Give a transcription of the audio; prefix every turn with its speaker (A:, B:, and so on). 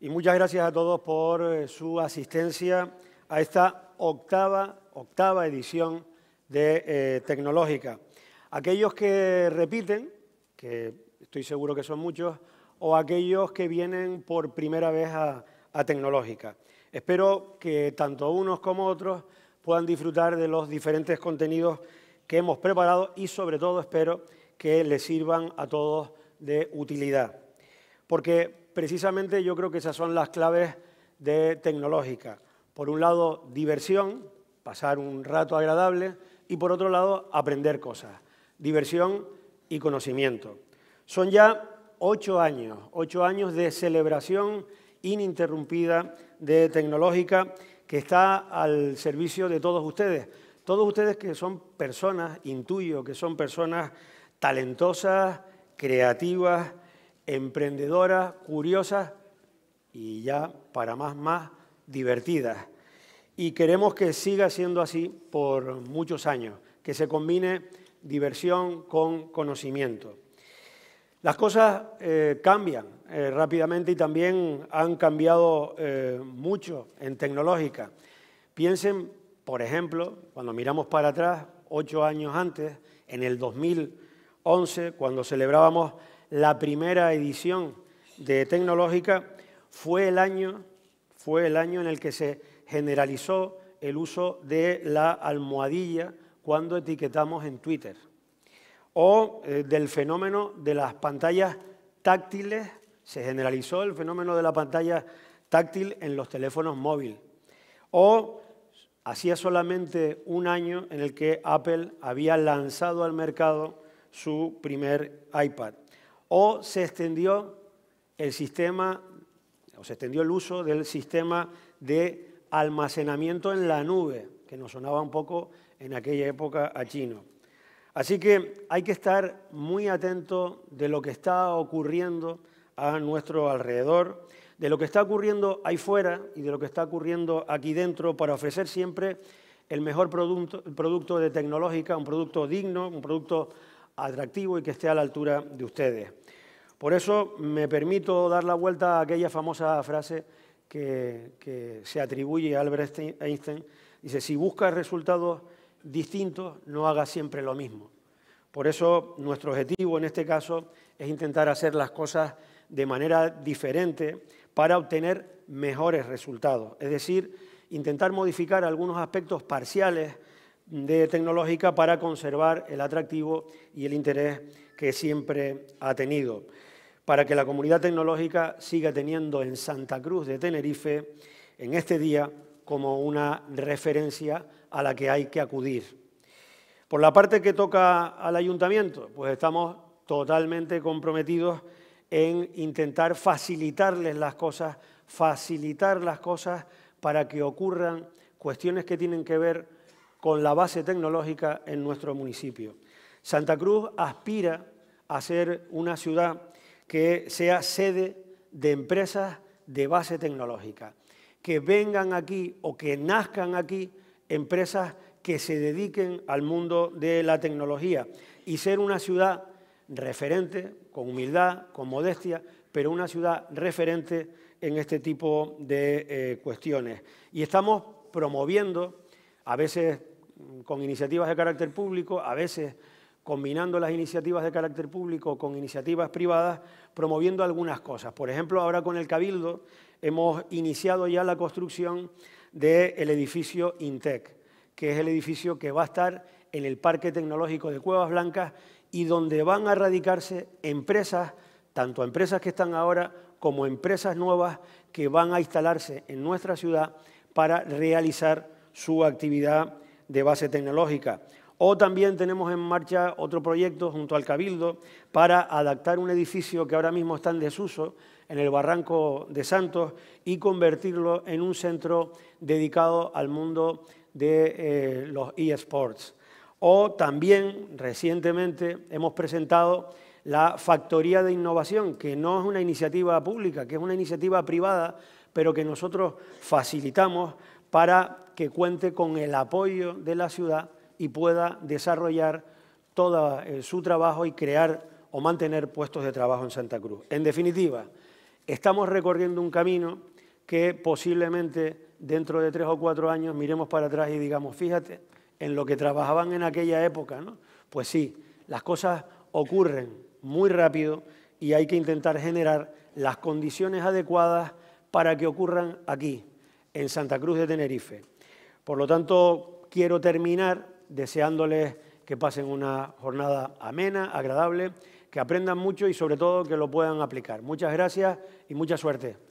A: y muchas gracias a todos por eh, su asistencia a esta octava, octava edición de eh, Tecnológica. Aquellos que repiten, que estoy seguro que son muchos, o aquellos que vienen por primera vez a, a Tecnológica. Espero que tanto unos como otros puedan disfrutar de los diferentes contenidos que hemos preparado y sobre todo espero que les sirvan a todos de utilidad. Porque precisamente yo creo que esas son las claves de tecnológica. Por un lado, diversión, pasar un rato agradable, y por otro lado, aprender cosas. Diversión y conocimiento. Son ya ocho años, ocho años de celebración ininterrumpida de tecnológica que está al servicio de todos ustedes. Todos ustedes que son personas, intuyo que son personas talentosas, creativas, emprendedoras, curiosas y ya para más más divertidas. Y queremos que siga siendo así por muchos años, que se combine diversión con conocimiento. Las cosas eh, cambian eh, rápidamente y también han cambiado eh, mucho en tecnológica. Piensen, por ejemplo, cuando miramos para atrás, ocho años antes, en el 2011, cuando celebrábamos la primera edición de Tecnológica, fue el año, fue el año en el que se generalizó el uso de la almohadilla cuando etiquetamos en Twitter, o eh, del fenómeno de las pantallas táctiles, se generalizó el fenómeno de la pantalla táctil en los teléfonos móviles, o hacía solamente un año en el que Apple había lanzado al mercado su primer iPad o se extendió el sistema, o se extendió el uso del sistema de almacenamiento en la nube, que nos sonaba un poco en aquella época a chino. Así que hay que estar muy atento de lo que está ocurriendo a nuestro alrededor, de lo que está ocurriendo ahí fuera y de lo que está ocurriendo aquí dentro para ofrecer siempre el mejor producto, producto de tecnológica, un producto digno, un producto atractivo y que esté a la altura de ustedes. Por eso me permito dar la vuelta a aquella famosa frase que, que se atribuye a Albert Einstein. Dice, si buscas resultados distintos, no hagas siempre lo mismo. Por eso nuestro objetivo en este caso es intentar hacer las cosas de manera diferente para obtener mejores resultados. Es decir, intentar modificar algunos aspectos parciales de tecnológica para conservar el atractivo y el interés que siempre ha tenido, para que la comunidad tecnológica siga teniendo en Santa Cruz de Tenerife, en este día, como una referencia a la que hay que acudir. Por la parte que toca al ayuntamiento, pues estamos totalmente comprometidos en intentar facilitarles las cosas, facilitar las cosas para que ocurran cuestiones que tienen que ver con la base tecnológica en nuestro municipio. Santa Cruz aspira a ser una ciudad que sea sede de empresas de base tecnológica, que vengan aquí o que nazcan aquí empresas que se dediquen al mundo de la tecnología y ser una ciudad referente, con humildad, con modestia, pero una ciudad referente en este tipo de eh, cuestiones. Y estamos promoviendo a veces con iniciativas de carácter público, a veces combinando las iniciativas de carácter público con iniciativas privadas, promoviendo algunas cosas. Por ejemplo, ahora con el Cabildo hemos iniciado ya la construcción del edificio INTEC, que es el edificio que va a estar en el Parque Tecnológico de Cuevas Blancas y donde van a radicarse empresas, tanto empresas que están ahora como empresas nuevas que van a instalarse en nuestra ciudad para realizar su actividad de base tecnológica. O también tenemos en marcha otro proyecto junto al Cabildo para adaptar un edificio que ahora mismo está en desuso en el Barranco de Santos y convertirlo en un centro dedicado al mundo de eh, los eSports. O también recientemente hemos presentado la Factoría de Innovación, que no es una iniciativa pública, que es una iniciativa privada, pero que nosotros facilitamos para que cuente con el apoyo de la ciudad y pueda desarrollar todo eh, su trabajo y crear o mantener puestos de trabajo en Santa Cruz. En definitiva, estamos recorriendo un camino que posiblemente dentro de tres o cuatro años miremos para atrás y digamos, fíjate, en lo que trabajaban en aquella época, Pues sí, las cosas ocurren muy rápido y hay que intentar generar las condiciones adecuadas para que ocurran aquí, en Santa Cruz de Tenerife. Por lo tanto, quiero terminar deseándoles que pasen una jornada amena, agradable, que aprendan mucho y sobre todo que lo puedan aplicar. Muchas gracias y mucha suerte.